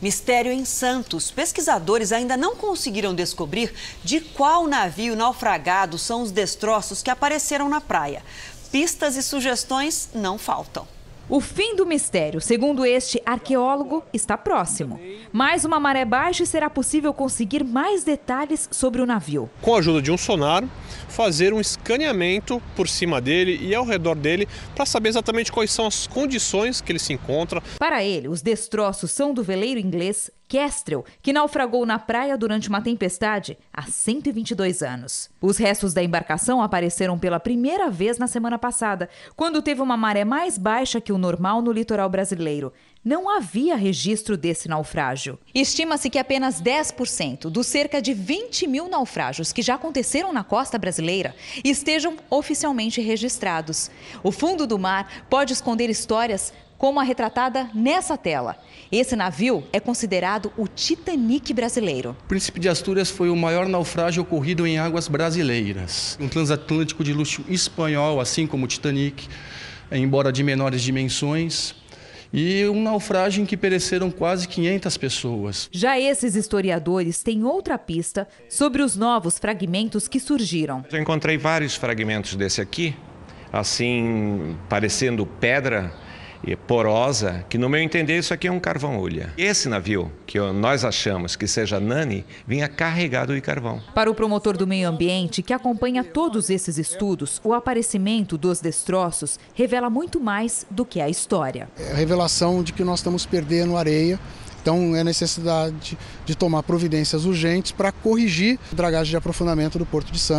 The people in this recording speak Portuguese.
Mistério em Santos. Pesquisadores ainda não conseguiram descobrir de qual navio naufragado são os destroços que apareceram na praia. Pistas e sugestões não faltam. O fim do mistério, segundo este arqueólogo, está próximo. Mais uma maré baixa e será possível conseguir mais detalhes sobre o navio. Com a ajuda de um sonar, fazer um escaneamento por cima dele e ao redor dele para saber exatamente quais são as condições que ele se encontra. Para ele, os destroços são do veleiro inglês Kestrel, que naufragou na praia durante uma tempestade há 122 anos. Os restos da embarcação apareceram pela primeira vez na semana passada, quando teve uma maré mais baixa que o normal no litoral brasileiro. Não havia registro desse naufrágio. Estima-se que apenas 10% dos cerca de 20 mil naufrágios que já aconteceram na costa brasileira estejam oficialmente registrados. O fundo do mar pode esconder histórias como a retratada nessa tela. Esse navio é considerado o Titanic brasileiro. O Príncipe de Astúrias foi o maior naufrágio ocorrido em águas brasileiras. Um transatlântico de luxo espanhol, assim como o Titanic, embora de menores dimensões, e um naufrágio em que pereceram quase 500 pessoas. Já esses historiadores têm outra pista sobre os novos fragmentos que surgiram. Eu encontrei vários fragmentos desse aqui, assim, parecendo pedra porosa, que no meu entender isso aqui é um carvão olha. Esse navio, que nós achamos que seja Nani, vinha carregado de carvão. Para o promotor do meio ambiente, que acompanha todos esses estudos, o aparecimento dos destroços revela muito mais do que a história. É a revelação de que nós estamos perdendo areia então é necessidade de tomar providências urgentes para corrigir a dragagem de aprofundamento do Porto de Santos.